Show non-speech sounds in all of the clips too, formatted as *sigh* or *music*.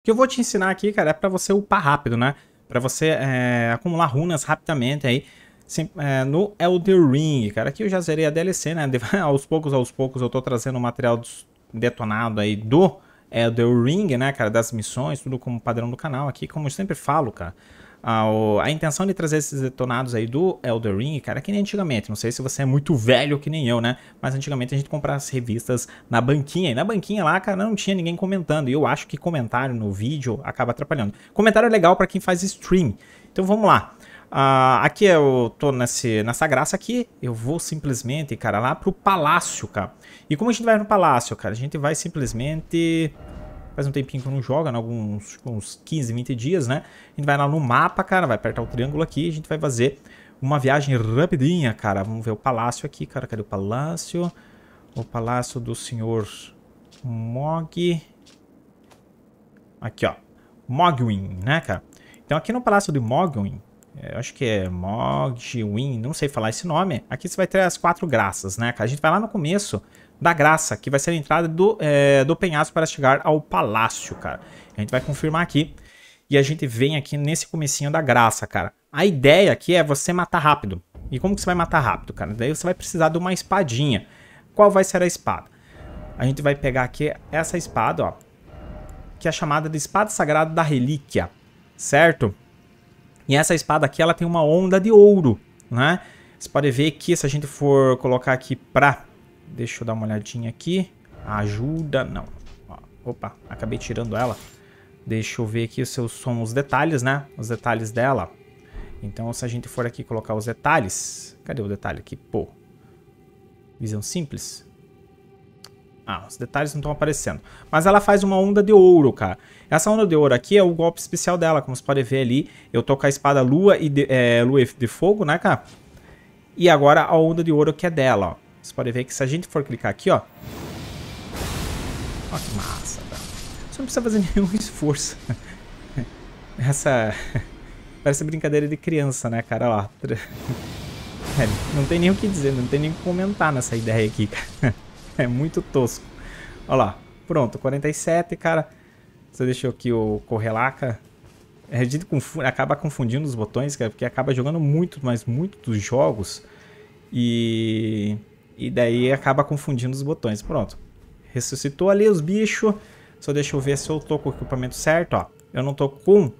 O que eu vou te ensinar aqui, cara, é para você upar rápido, né? Para você é, acumular runas rapidamente aí sim, é, no Elder Ring, cara. Aqui eu já zerei a DLC, né? De, *laughs* aos poucos, aos poucos eu tô trazendo o material detonado aí do Elder Ring, né, cara? Das missões, tudo como padrão do canal aqui, como eu sempre falo, cara a intenção de trazer esses detonados aí do Elder Ring, cara, é que nem antigamente. Não sei se você é muito velho que nem eu, né? Mas antigamente a gente comprava as revistas na banquinha. E na banquinha lá, cara, não tinha ninguém comentando. E eu acho que comentário no vídeo acaba atrapalhando. Comentário é legal para quem faz stream. Então vamos lá. Uh, aqui eu é tô nesse, nessa graça aqui, eu vou simplesmente, cara, lá pro palácio, cara. E como a gente vai no palácio, cara? A gente vai simplesmente... Faz um tempinho que eu não né? alguns uns 15, 20 dias, né? A gente vai lá no mapa, cara, vai apertar o triângulo aqui a gente vai fazer uma viagem rapidinha, cara. Vamos ver o palácio aqui, cara. Cadê o palácio? O palácio do senhor Mog. Aqui, ó. Mogwin, né, cara? Então aqui no palácio de Mogwin, é, eu acho que é Mogwin, não sei falar esse nome. Aqui você vai ter as quatro graças, né, cara? A gente vai lá no começo da Graça, que vai ser a entrada do, é, do penhasco para chegar ao palácio, cara. A gente vai confirmar aqui e a gente vem aqui nesse comecinho da Graça, cara. A ideia aqui é você matar rápido. E como que você vai matar rápido, cara? Daí você vai precisar de uma espadinha. Qual vai ser a espada? A gente vai pegar aqui essa espada, ó. Que é chamada de Espada Sagrada da Relíquia, certo? E essa espada aqui, ela tem uma onda de ouro, né? Você pode ver que se a gente for colocar aqui pra Deixa eu dar uma olhadinha aqui. Ajuda, não. Opa, acabei tirando ela. Deixa eu ver aqui os seus são os detalhes, né? Os detalhes dela. Então, se a gente for aqui colocar os detalhes... Cadê o detalhe aqui? Pô. Visão simples. Ah, os detalhes não estão aparecendo. Mas ela faz uma onda de ouro, cara. Essa onda de ouro aqui é o golpe especial dela, como vocês podem ver ali. Eu tô com a espada lua e de, é, lua de fogo, né, cara? E agora a onda de ouro que é dela, ó. Vocês podem ver que se a gente for clicar aqui, ó. Ó que massa, tá? Você não precisa fazer *laughs* nenhum esforço. *laughs* Essa... *laughs* Parece brincadeira de criança, né, cara? Ó. É, não tem nem o que dizer, não tem nem o que comentar nessa ideia aqui, cara. É muito tosco. Ó lá. Pronto, 47, cara. Você deixou aqui o Correlaca. A é gente confunde, acaba confundindo os botões, cara, é porque acaba jogando muito, mas muito dos jogos. E e daí acaba confundindo os botões. Pronto. Ressuscitou ali os bichos. Só deixa eu ver se eu tô com o equipamento certo, ó. Eu não tô com...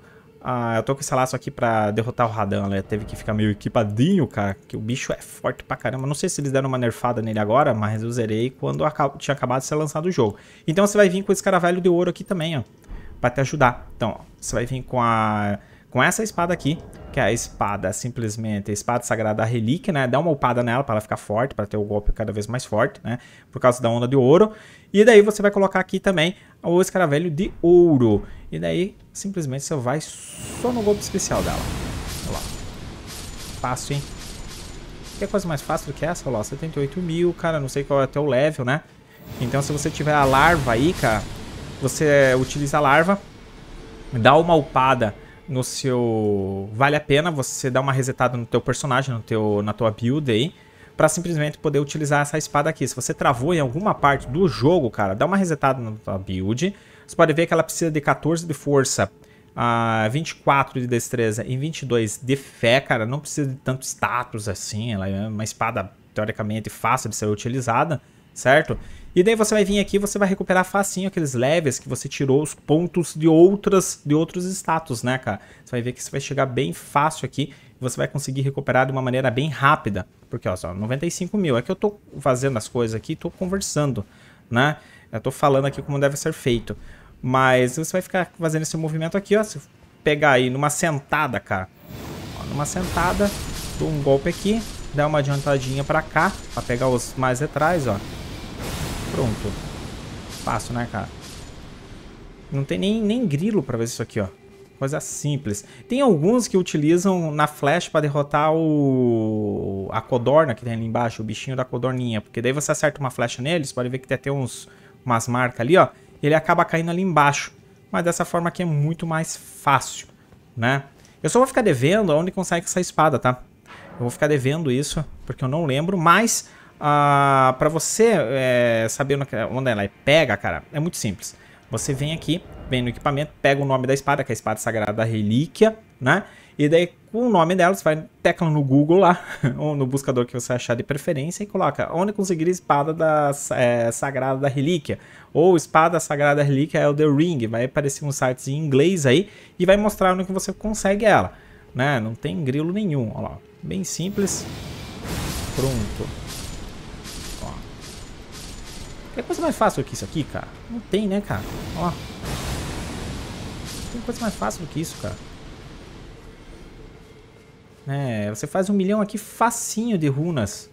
Ah, eu tô com esse laço aqui pra derrotar o Radan, né? Teve que ficar meio equipadinho, cara. Que o bicho é forte pra caramba. Não sei se eles deram uma nerfada nele agora, mas eu zerei quando tinha acabado de ser lançado o jogo. Então você vai vir com esse caravelho de ouro aqui também, ó. Pra te ajudar. Então, ó, você vai vir com a com essa espada aqui, que é a espada, simplesmente, a espada sagrada, a relíquia, né? Dá uma upada nela para ela ficar forte, para ter o golpe cada vez mais forte, né? Por causa da onda de ouro. E daí você vai colocar aqui também o escaravelho de ouro. E daí, simplesmente, você vai só no golpe especial dela. Olha lá. Fácil, hein? que coisa mais fácil do que essa? Olha lá, 78 mil, cara, não sei qual é o teu level, né? Então, se você tiver a larva aí, cara, você utiliza a larva, dá uma upada no seu vale a pena você dar uma resetada no teu personagem, no teu na tua build aí, para simplesmente poder utilizar essa espada aqui. Se você travou em alguma parte do jogo, cara, dá uma resetada na tua build. Você pode ver que ela precisa de 14 de força, uh, ah, 24 de destreza e 22 de fé, cara. Não precisa de tanto status assim. Ela é uma espada teoricamente fácil de ser utilizada, certo? E daí você vai vir aqui e você vai recuperar facinho aqueles levels que você tirou os pontos de outras de outros status, né, cara? Você vai ver que você vai chegar bem fácil aqui você vai conseguir recuperar de uma maneira bem rápida. Porque, ó, só 95 mil. É que eu tô fazendo as coisas aqui, tô conversando, né? Eu tô falando aqui como deve ser feito. Mas você vai ficar fazendo esse movimento aqui, ó. Se pegar aí numa sentada, cara. Ó, numa sentada, dou um golpe aqui, dá uma adiantadinha pra cá, pra pegar os mais atrás, ó. Pronto. Fácil, né, cara? Não tem nem, nem grilo pra ver isso aqui, ó. Coisa simples. Tem alguns que utilizam na flash pra derrotar o... A codorna que tem ali embaixo, o bichinho da codorninha. Porque daí você acerta uma flecha nele, você pode ver que tem até uns, umas marcas ali, ó. E ele acaba caindo ali embaixo. Mas dessa forma aqui é muito mais fácil, né? Eu só vou ficar devendo onde consegue essa espada, tá? Eu vou ficar devendo isso, porque eu não lembro, mas ah, para você eh, é, saber é, onde ela é pega, cara, é muito simples. Você vem aqui, vem no equipamento, pega o nome da espada, que é a espada sagrada da relíquia, né? E daí, com o nome dela, você vai tecla no Google lá, *laughs* ou no buscador que você achar de preferência, e coloca onde conseguir espada da é, sagrada da relíquia. Ou espada sagrada da relíquia é o The Ring. Vai aparecer um site em inglês aí e vai mostrar onde que você consegue ela. Né? Não tem grilo nenhum. Ó lá, bem simples. Pronto. Tem coisa mais fácil que isso aqui, cara? Não tem, né, cara? Ó. Tem coisa mais fácil do que isso, cara. É, você faz um milhão aqui facinho de runas.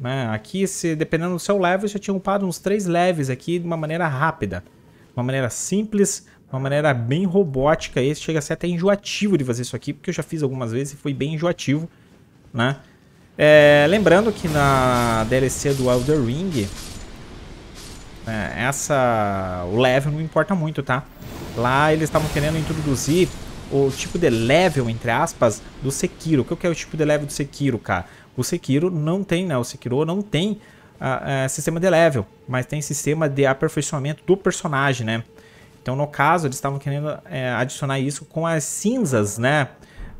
Né? Aqui, se, dependendo do seu level, eu já tinha upado uns três leves aqui de uma maneira rápida. Uma maneira simples, uma maneira bem robótica. Esse chega a ser até enjoativo de fazer isso aqui, porque eu já fiz algumas vezes e foi bem enjoativo. Né? É, lembrando que na DLC do Elder Ring, é, essa o level não importa muito, tá? Lá eles estavam querendo introduzir o tipo de level, entre aspas, do Sekiro. O que é o tipo de level do Sekiro, cara? O Sekiro não tem, né? O Sekiro não tem uh, uh, sistema de level, mas tem sistema de aperfeiçoamento do personagem, né? Então, no caso, eles estavam querendo uh, adicionar isso com as cinzas, né?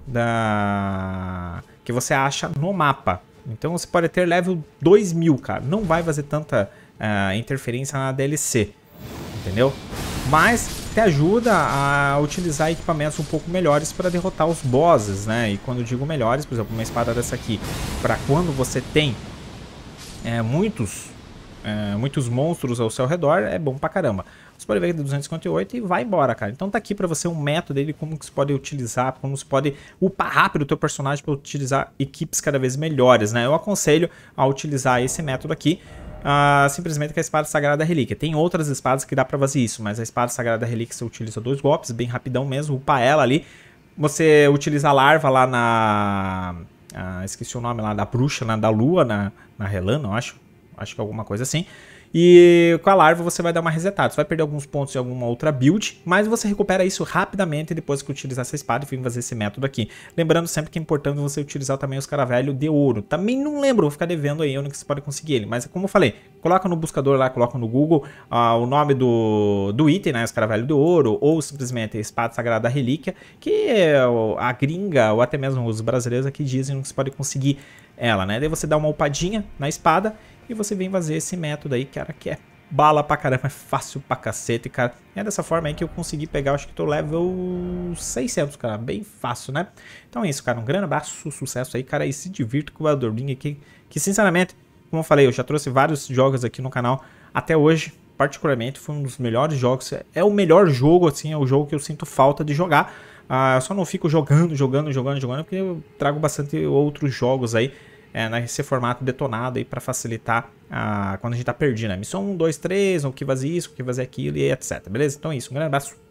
Da... Que você acha no mapa. Então, você pode ter level 2000, cara. Não vai fazer tanta uh, interferência na DLC, entendeu? Mas te ajuda a utilizar equipamentos um pouco melhores para derrotar os bosses, né? E quando digo melhores, por exemplo, uma espada dessa aqui, para quando você tem é, muitos é, muitos monstros ao seu redor, é bom pra caramba. Você pode ver que é 258 e vai embora, cara. Então tá aqui pra você um método dele, como que você pode utilizar, como você pode upar rápido o teu personagem para utilizar equipes cada vez melhores, né? Eu aconselho a utilizar esse método aqui uh, simplesmente com a espada sagrada é relíquia. Tem outras espadas que dá pra fazer isso, mas a espada sagrada relíquia você utiliza dois golpes, bem rapidão mesmo, upa ela ali. Você utiliza a larva lá na... Uh, esqueci o nome lá, da bruxa, na, né, da lua, na, na relana, eu acho. Acho que é alguma coisa assim. E com a larva você vai dar uma resetada. Você vai perder alguns pontos em alguma outra build, mas você recupera isso rapidamente depois que utilizar essa espada e fazer esse método aqui. Lembrando sempre que é importante você utilizar também os caravelhos de ouro. Também não lembro, vou ficar devendo aí onde que você pode conseguir ele. Mas como eu falei, coloca no buscador lá, coloca no Google ah, o nome do, do item, né? Os caravelhos de ouro, ou simplesmente a espada sagrada relíquia, que é a gringa ou até mesmo os brasileiros aqui dizem que você pode conseguir ela, né? Daí você dá uma upadinha na espada e você vem fazer esse método aí, cara, que é bala pra caramba, é fácil pra cacete, cara. E é dessa forma aí que eu consegui pegar, acho que tô level 600, cara, bem fácil, né? Então é isso, cara, um grande abraço, sucesso aí, cara, e se divirta com o Adorbing aqui, que sinceramente, como eu falei, eu já trouxe vários jogos aqui no canal até hoje, particularmente, foi um dos melhores jogos, é o melhor jogo, assim, é o jogo que eu sinto falta de jogar, ah, eu só não fico jogando, jogando, jogando, jogando, porque eu trago bastante outros jogos aí, é, nesse né, formato detonado aí para facilitar a, quando a gente tá perdido, né? Missão 1, 2, 3, o que fazer isso, o que fazer aquilo e etc. Beleza? Então é isso. Um grande abraço.